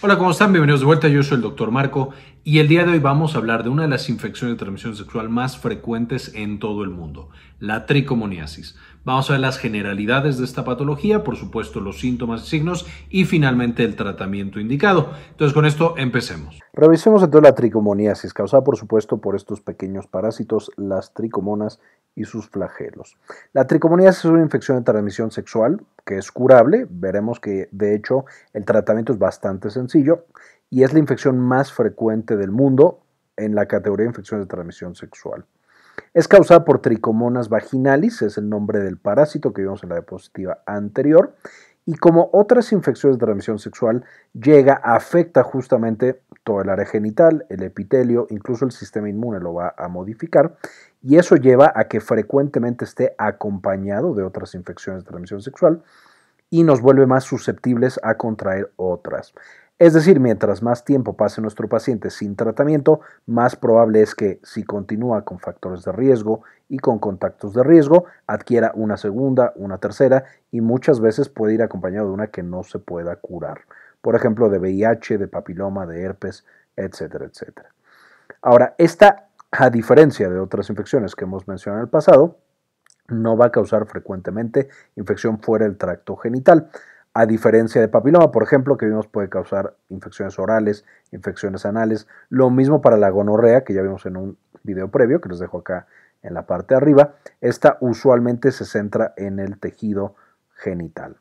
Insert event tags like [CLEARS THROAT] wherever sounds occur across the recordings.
Hola, ¿cómo están? Bienvenidos de vuelta. Yo soy el doctor Marco y el día de hoy vamos a hablar de una de las infecciones de transmisión sexual más frecuentes en todo el mundo, la tricomoniasis. Vamos a ver las generalidades de esta patología, por supuesto los síntomas y signos y finalmente el tratamiento indicado. Entonces con esto empecemos. Revisemos entonces la tricomoniasis, causada por supuesto por estos pequeños parásitos, las tricomonas y sus flagelos. La tricomoniasis es una infección de transmisión sexual que es curable. Veremos que de hecho el tratamiento es bastante sencillo y es la infección más frecuente del mundo en la categoría de infecciones de transmisión sexual. Es causada por Trichomonas vaginalis, es el nombre del parásito que vimos en la diapositiva anterior. Y como otras infecciones de transmisión sexual, llega, afecta justamente todo el área genital, el epitelio, incluso el sistema inmune lo va a modificar. Y eso lleva a que frecuentemente esté acompañado de otras infecciones de transmisión sexual y nos vuelve más susceptibles a contraer otras. Es decir, mientras más tiempo pase nuestro paciente sin tratamiento, más probable es que, si continúa con factores de riesgo y con contactos de riesgo, adquiera una segunda, una tercera y muchas veces puede ir acompañado de una que no se pueda curar. Por ejemplo, de VIH, de papiloma, de herpes, etcétera, etcétera. Ahora, esta, a diferencia de otras infecciones que hemos mencionado en el pasado, no va a causar frecuentemente infección fuera del tracto genital a diferencia de papiloma, por ejemplo, que vimos puede causar infecciones orales, infecciones anales. Lo mismo para la gonorrea, que ya vimos en un video previo, que les dejo acá en la parte de arriba. Esta usualmente se centra en el tejido genital.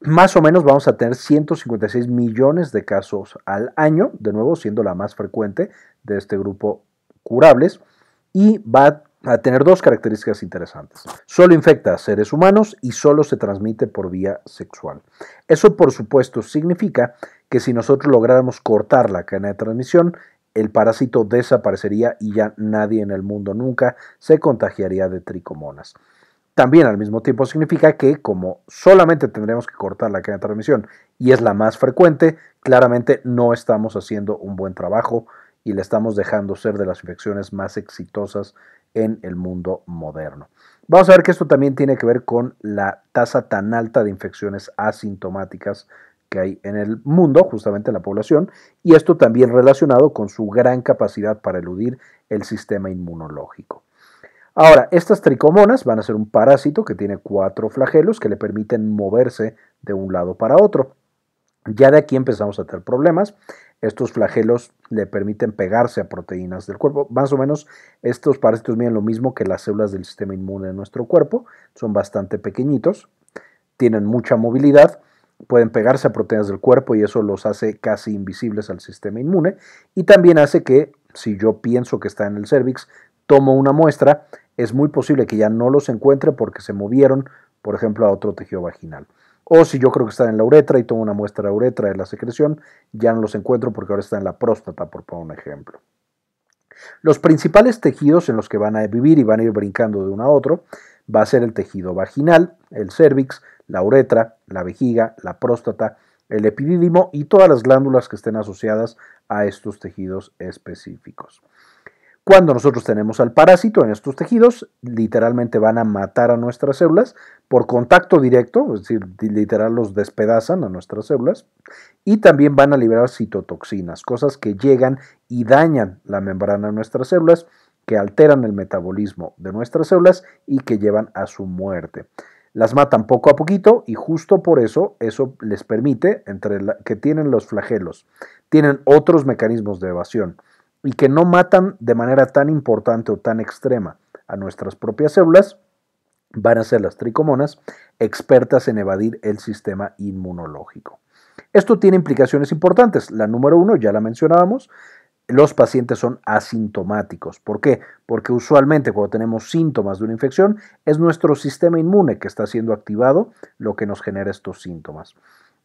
Más o menos vamos a tener 156 millones de casos al año, de nuevo siendo la más frecuente de este grupo curables, y va a tener dos características interesantes. Solo infecta a seres humanos y solo se transmite por vía sexual. Eso por supuesto significa que si nosotros lográramos cortar la cadena de transmisión, el parásito desaparecería y ya nadie en el mundo nunca se contagiaría de tricomonas. También al mismo tiempo significa que como solamente tendremos que cortar la cadena de transmisión y es la más frecuente, claramente no estamos haciendo un buen trabajo y le estamos dejando ser de las infecciones más exitosas en el mundo moderno. Vamos a ver que esto también tiene que ver con la tasa tan alta de infecciones asintomáticas que hay en el mundo, justamente en la población, y esto también relacionado con su gran capacidad para eludir el sistema inmunológico. Ahora, estas tricomonas van a ser un parásito que tiene cuatro flagelos que le permiten moverse de un lado para otro. Ya de aquí empezamos a tener problemas. Estos flagelos le permiten pegarse a proteínas del cuerpo. Más o menos estos parásitos miden lo mismo que las células del sistema inmune de nuestro cuerpo. Son bastante pequeñitos, tienen mucha movilidad, pueden pegarse a proteínas del cuerpo y eso los hace casi invisibles al sistema inmune. Y también hace que si yo pienso que está en el cervix, tomo una muestra, es muy posible que ya no los encuentre porque se movieron, por ejemplo, a otro tejido vaginal. O si yo creo que están en la uretra y tomo una muestra de uretra de la secreción, ya no los encuentro porque ahora está en la próstata, por poner un ejemplo. Los principales tejidos en los que van a vivir y van a ir brincando de uno a otro va a ser el tejido vaginal, el cérvix, la uretra, la vejiga, la próstata, el epidídimo y todas las glándulas que estén asociadas a estos tejidos específicos. Cuando nosotros tenemos al parásito en estos tejidos, literalmente van a matar a nuestras células por contacto directo, es decir, literal los despedazan a nuestras células, y también van a liberar citotoxinas, cosas que llegan y dañan la membrana de nuestras células, que alteran el metabolismo de nuestras células y que llevan a su muerte. Las matan poco a poquito y justo por eso eso les permite, entre que tienen los flagelos, tienen otros mecanismos de evasión y que no matan de manera tan importante o tan extrema a nuestras propias células, van a ser las tricomonas expertas en evadir el sistema inmunológico. Esto tiene implicaciones importantes. La número uno, ya la mencionábamos, los pacientes son asintomáticos. ¿Por qué? Porque usualmente cuando tenemos síntomas de una infección es nuestro sistema inmune que está siendo activado lo que nos genera estos síntomas.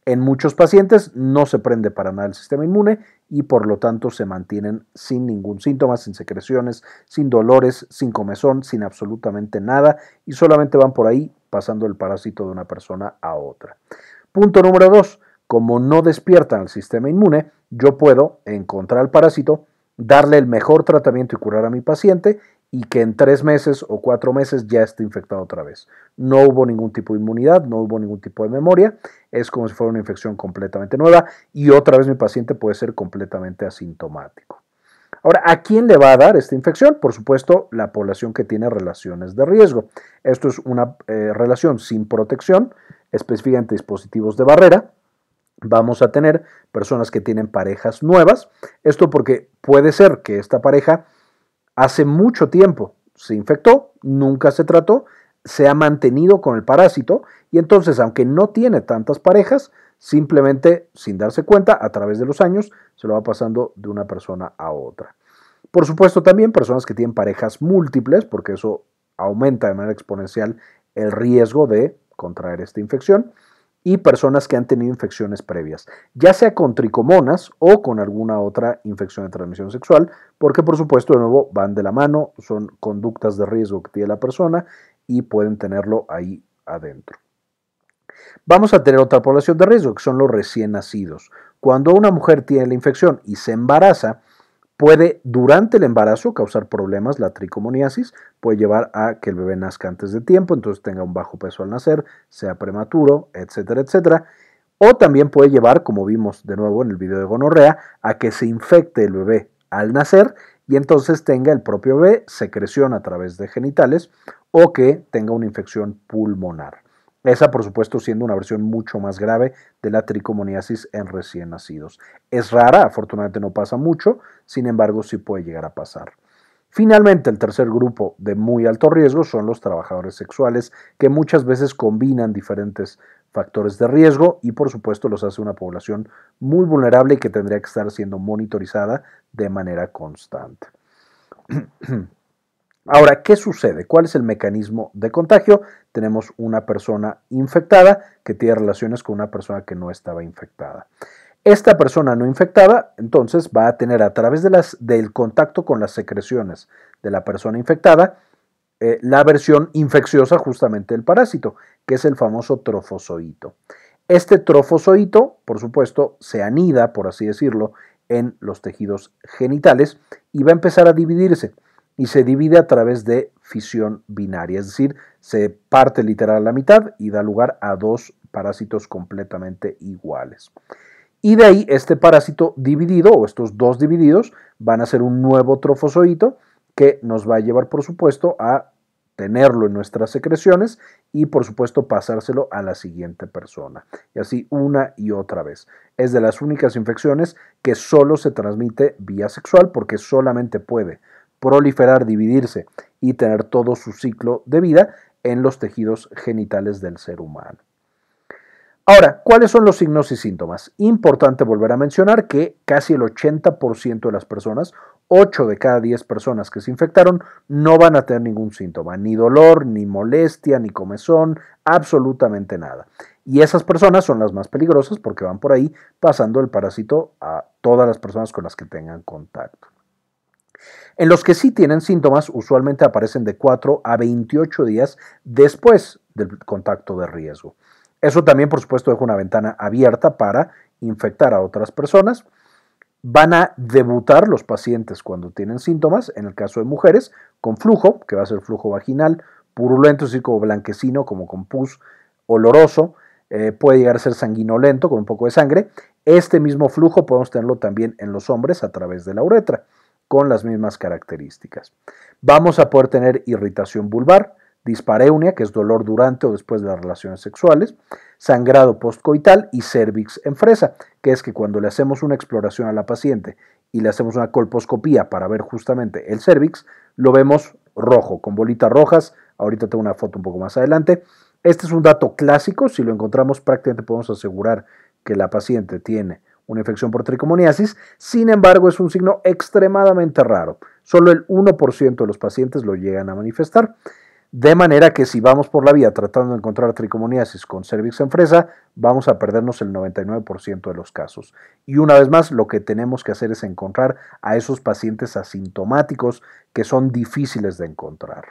En muchos pacientes no se prende para nada el sistema inmune y por lo tanto se mantienen sin ningún síntoma, sin secreciones, sin dolores, sin comezón, sin absolutamente nada y solamente van por ahí pasando el parásito de una persona a otra. Punto número dos, Como no despiertan el sistema inmune, yo puedo encontrar el parásito, darle el mejor tratamiento y curar a mi paciente y que en tres meses o cuatro meses ya esté infectado otra vez. No hubo ningún tipo de inmunidad, no hubo ningún tipo de memoria, es como si fuera una infección completamente nueva y otra vez mi paciente puede ser completamente asintomático. Ahora, ¿a quién le va a dar esta infección? Por supuesto, la población que tiene relaciones de riesgo. Esto es una eh, relación sin protección, específicamente dispositivos de barrera. Vamos a tener personas que tienen parejas nuevas. Esto porque puede ser que esta pareja hace mucho tiempo se infectó, nunca se trató, se ha mantenido con el parásito y entonces, aunque no tiene tantas parejas, simplemente sin darse cuenta, a través de los años, se lo va pasando de una persona a otra. Por supuesto, también personas que tienen parejas múltiples, porque eso aumenta de manera exponencial el riesgo de contraer esta infección y personas que han tenido infecciones previas, ya sea con tricomonas o con alguna otra infección de transmisión sexual, porque por supuesto de nuevo van de la mano, son conductas de riesgo que tiene la persona y pueden tenerlo ahí adentro. Vamos a tener otra población de riesgo, que son los recién nacidos. Cuando una mujer tiene la infección y se embaraza, puede durante el embarazo causar problemas, la tricomoniasis puede llevar a que el bebé nazca antes de tiempo, entonces tenga un bajo peso al nacer, sea prematuro, etcétera, etcétera. O también puede llevar, como vimos de nuevo en el video de gonorrea, a que se infecte el bebé al nacer y entonces tenga el propio bebé secreción a través de genitales o que tenga una infección pulmonar. Esa, por supuesto, siendo una versión mucho más grave de la tricomoniasis en recién nacidos. Es rara, afortunadamente no pasa mucho, sin embargo, sí puede llegar a pasar. Finalmente, el tercer grupo de muy alto riesgo son los trabajadores sexuales, que muchas veces combinan diferentes factores de riesgo y por supuesto los hace una población muy vulnerable y que tendría que estar siendo monitorizada de manera constante. [CLEARS THROAT] Ahora, ¿qué sucede? ¿Cuál es el mecanismo de contagio? Tenemos una persona infectada que tiene relaciones con una persona que no estaba infectada. Esta persona no infectada, entonces, va a tener a través de las, del contacto con las secreciones de la persona infectada eh, la versión infecciosa justamente del parásito, que es el famoso trofozoito. Este trofozoito, por supuesto, se anida, por así decirlo, en los tejidos genitales y va a empezar a dividirse y se divide a través de fisión binaria, es decir, se parte literal a la mitad y da lugar a dos parásitos completamente iguales. Y de ahí este parásito dividido o estos dos divididos van a ser un nuevo trofozoito que nos va a llevar, por supuesto, a tenerlo en nuestras secreciones y por supuesto pasárselo a la siguiente persona. Y así una y otra vez. Es de las únicas infecciones que solo se transmite vía sexual porque solamente puede proliferar, dividirse y tener todo su ciclo de vida en los tejidos genitales del ser humano. Ahora, ¿cuáles son los signos y síntomas? Importante volver a mencionar que casi el 80% de las personas, 8 de cada 10 personas que se infectaron, no van a tener ningún síntoma, ni dolor, ni molestia, ni comezón, absolutamente nada. Y esas personas son las más peligrosas porque van por ahí pasando el parásito a todas las personas con las que tengan contacto. En los que sí tienen síntomas, usualmente aparecen de 4 a 28 días después del contacto de riesgo. Eso también, por supuesto, deja una ventana abierta para infectar a otras personas. Van a debutar los pacientes cuando tienen síntomas, en el caso de mujeres, con flujo, que va a ser flujo vaginal, purulento, es decir, como blanquecino, como con pus oloroso, eh, puede llegar a ser sanguinolento con un poco de sangre. Este mismo flujo podemos tenerlo también en los hombres a través de la uretra con las mismas características. Vamos a poder tener irritación vulvar, dispareunia, que es dolor durante o después de las relaciones sexuales, sangrado postcoital y cervix en fresa, que es que cuando le hacemos una exploración a la paciente y le hacemos una colposcopía para ver justamente el cervix, lo vemos rojo, con bolitas rojas. Ahorita tengo una foto un poco más adelante. Este es un dato clásico, si lo encontramos prácticamente podemos asegurar que la paciente tiene una infección por tricomoniasis, sin embargo es un signo extremadamente raro. Solo el 1% de los pacientes lo llegan a manifestar. De manera que si vamos por la vía tratando de encontrar tricomoniasis con cervix en fresa, vamos a perdernos el 99% de los casos. Y una vez más, lo que tenemos que hacer es encontrar a esos pacientes asintomáticos que son difíciles de encontrar.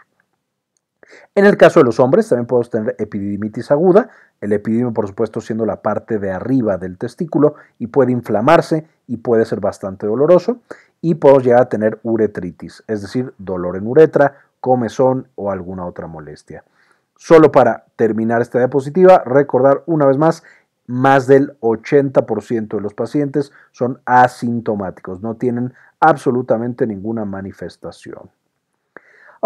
En el caso de los hombres también podemos tener epididimitis aguda, el epididimo por supuesto siendo la parte de arriba del testículo y puede inflamarse y puede ser bastante doloroso y podemos llegar a tener uretritis, es decir, dolor en uretra, comezón o alguna otra molestia. Solo para terminar esta diapositiva, recordar una vez más, más del 80% de los pacientes son asintomáticos, no tienen absolutamente ninguna manifestación.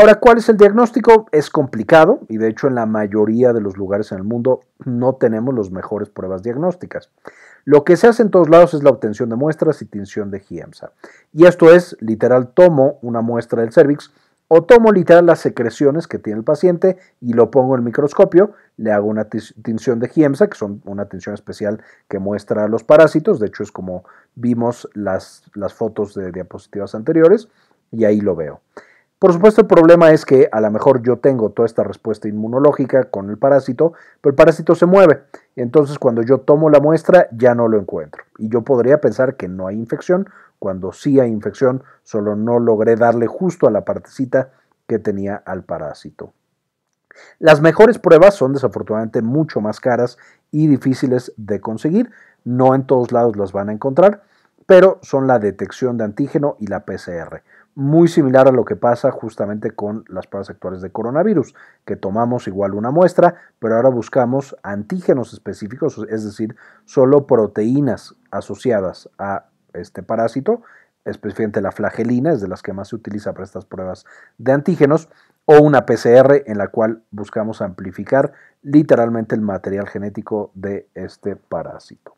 Ahora, ¿cuál es el diagnóstico? Es complicado y de hecho en la mayoría de los lugares en el mundo no tenemos las mejores pruebas diagnósticas. Lo que se hace en todos lados es la obtención de muestras y tinción de GIEMSA. Y esto es, literal, tomo una muestra del cervix o tomo literal las secreciones que tiene el paciente y lo pongo en el microscopio, le hago una tinción de GIEMSA, que son una tinción especial que muestra los parásitos, de hecho es como vimos las fotos de diapositivas anteriores, y ahí lo veo. Por supuesto, el problema es que a lo mejor yo tengo toda esta respuesta inmunológica con el parásito, pero el parásito se mueve. Entonces, cuando yo tomo la muestra, ya no lo encuentro. Y yo podría pensar que no hay infección, cuando sí hay infección, solo no logré darle justo a la partecita que tenía al parásito. Las mejores pruebas son desafortunadamente mucho más caras y difíciles de conseguir. No en todos lados las van a encontrar, pero son la detección de antígeno y la PCR muy similar a lo que pasa justamente con las pruebas actuales de coronavirus, que tomamos igual una muestra, pero ahora buscamos antígenos específicos, es decir, solo proteínas asociadas a este parásito, específicamente la flagelina, es de las que más se utiliza para estas pruebas de antígenos, o una PCR en la cual buscamos amplificar literalmente el material genético de este parásito.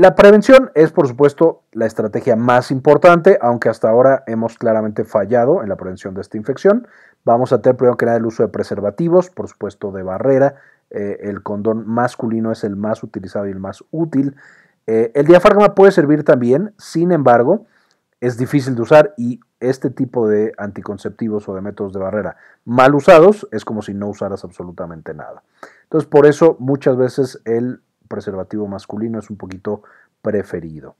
La prevención es, por supuesto, la estrategia más importante, aunque hasta ahora hemos claramente fallado en la prevención de esta infección. Vamos a tener primero que nada el uso de preservativos, por supuesto, de barrera. Eh, el condón masculino es el más utilizado y el más útil. Eh, el diafragma puede servir también, sin embargo, es difícil de usar y este tipo de anticonceptivos o de métodos de barrera mal usados es como si no usaras absolutamente nada. Entonces, por eso muchas veces el preservativo masculino es un poquito preferido.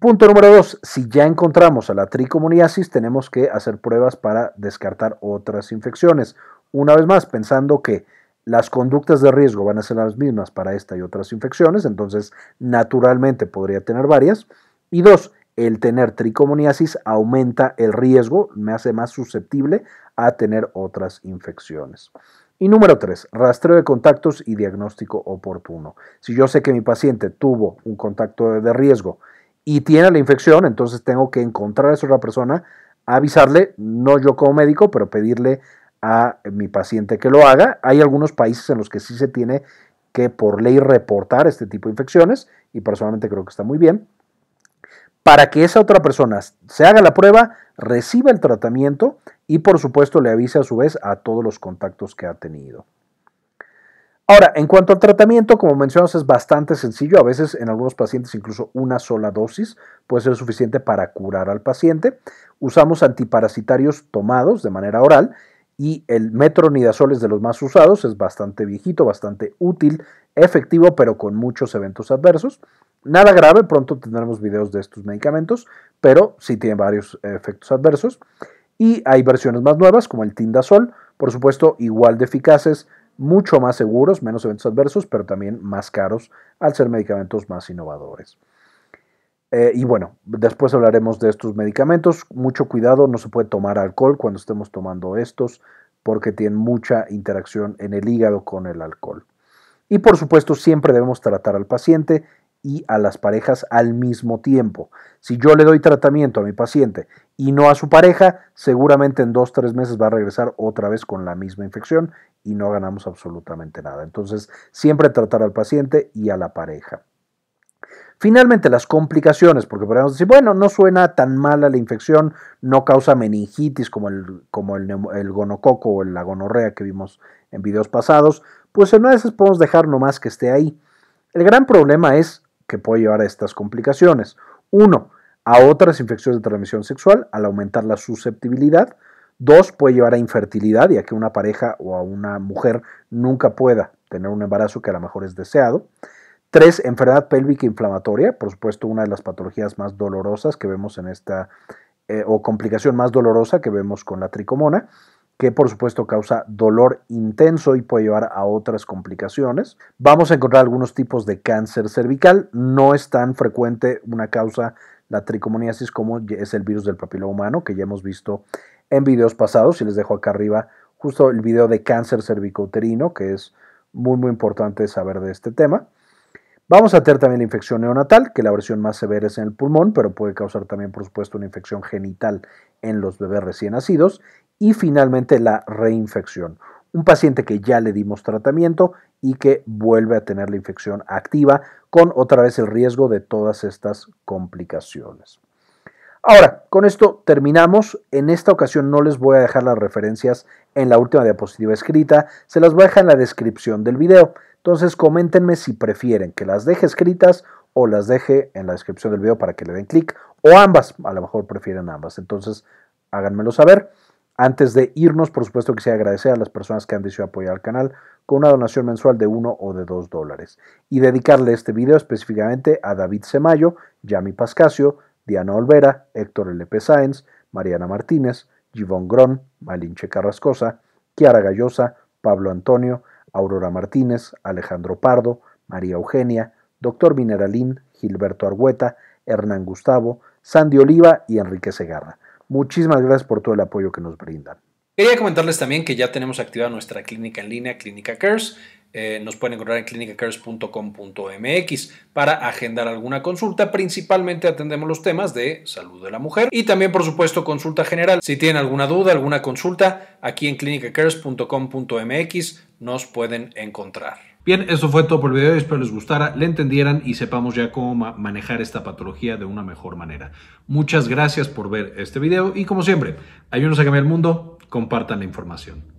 Punto número dos, si ya encontramos a la tricomoniasis, tenemos que hacer pruebas para descartar otras infecciones. Una vez más, pensando que las conductas de riesgo van a ser las mismas para esta y otras infecciones, entonces naturalmente podría tener varias. Y dos, el tener tricomoniasis aumenta el riesgo, me hace más susceptible a tener otras infecciones. Y número tres, rastreo de contactos y diagnóstico oportuno. Si yo sé que mi paciente tuvo un contacto de riesgo y tiene la infección, entonces tengo que encontrar a esa otra persona, avisarle, no yo como médico, pero pedirle a mi paciente que lo haga. Hay algunos países en los que sí se tiene que por ley reportar este tipo de infecciones y personalmente creo que está muy bien. Para que esa otra persona se haga la prueba, reciba el tratamiento y por supuesto le avisa a su vez a todos los contactos que ha tenido. Ahora, en cuanto al tratamiento, como mencionamos, es bastante sencillo. A veces en algunos pacientes incluso una sola dosis puede ser suficiente para curar al paciente. Usamos antiparasitarios tomados de manera oral y el metronidazol es de los más usados, es bastante viejito, bastante útil, efectivo, pero con muchos eventos adversos. Nada grave, pronto tendremos videos de estos medicamentos, pero sí tiene varios efectos adversos y hay versiones más nuevas como el Tindasol, por supuesto igual de eficaces, mucho más seguros, menos eventos adversos, pero también más caros al ser medicamentos más innovadores. Eh, y bueno, después hablaremos de estos medicamentos. Mucho cuidado, no se puede tomar alcohol cuando estemos tomando estos porque tienen mucha interacción en el hígado con el alcohol. Y por supuesto, siempre debemos tratar al paciente y a las parejas al mismo tiempo. Si yo le doy tratamiento a mi paciente y no a su pareja, seguramente en dos, tres meses va a regresar otra vez con la misma infección y no ganamos absolutamente nada. Entonces, siempre tratar al paciente y a la pareja. Finalmente, las complicaciones, porque podemos decir, bueno, no suena tan mala la infección, no causa meningitis como el, como el, gonococo o la gonorrea que vimos en videos pasados, pues en una de podemos dejar nomás que esté ahí. El gran problema es que puede llevar a estas complicaciones. Uno, A otras infecciones de transmisión sexual al aumentar la susceptibilidad. Dos, Puede llevar a infertilidad ya que una pareja o a una mujer nunca pueda tener un embarazo que a lo mejor es deseado. Tres, Enfermedad pélvica inflamatoria, por supuesto una de las patologías más dolorosas que vemos en esta, eh, o complicación más dolorosa que vemos con la tricomona que por supuesto causa dolor intenso y puede llevar a otras complicaciones. Vamos a encontrar algunos tipos de cáncer cervical. No es tan frecuente una causa, la tricomoniasis, como es el virus del papiloma humano, que ya hemos visto en videos pasados. Y les dejo acá arriba justo el video de cáncer cervicouterino, que es muy, muy importante saber de este tema. Vamos a tener también la infección neonatal, que la versión más severa es en el pulmón, pero puede causar también, por supuesto, una infección genital en los bebés recién nacidos y finalmente la reinfección. Un paciente que ya le dimos tratamiento y que vuelve a tener la infección activa con otra vez el riesgo de todas estas complicaciones. Ahora, con esto terminamos. En esta ocasión no les voy a dejar las referencias en la última diapositiva escrita, se las voy a dejar en la descripción del video. Entonces coméntenme si prefieren que las deje escritas o las deje en la descripción del video para que le den clic o ambas, a lo mejor prefieren ambas. Entonces háganmelo saber. Antes de irnos, por supuesto, quisiera agradecer a las personas que han decidido apoyar al canal con una donación mensual de 1 o de 2 dólares y dedicarle este video específicamente a David Semayo, Yami Pascasio, Diana Olvera, Héctor L.P. Sáenz, Mariana Martínez, Givón Grón, Malinche Carrascosa, Kiara Gallosa, Pablo Antonio, Aurora Martínez, Alejandro Pardo, María Eugenia, Doctor Mineralín, Gilberto Argüeta, Hernán Gustavo, Sandy Oliva y Enrique Segarra. Muchísimas gracias por todo el apoyo que nos brindan. Quería comentarles también que ya tenemos activada nuestra clínica en línea, Clínica Cares. Eh, nos pueden encontrar en clinicacares.com.mx para agendar alguna consulta. Principalmente atendemos los temas de salud de la mujer y también, por supuesto, consulta general. Si tienen alguna duda, alguna consulta, aquí en clinicacares.com.mx nos pueden encontrar. Bien, eso fue todo por el video. Espero les gustara, le entendieran y sepamos ya cómo manejar esta patología de una mejor manera. Muchas gracias por ver este video y como siempre, ayúdenos a cambiar el mundo, compartan la información.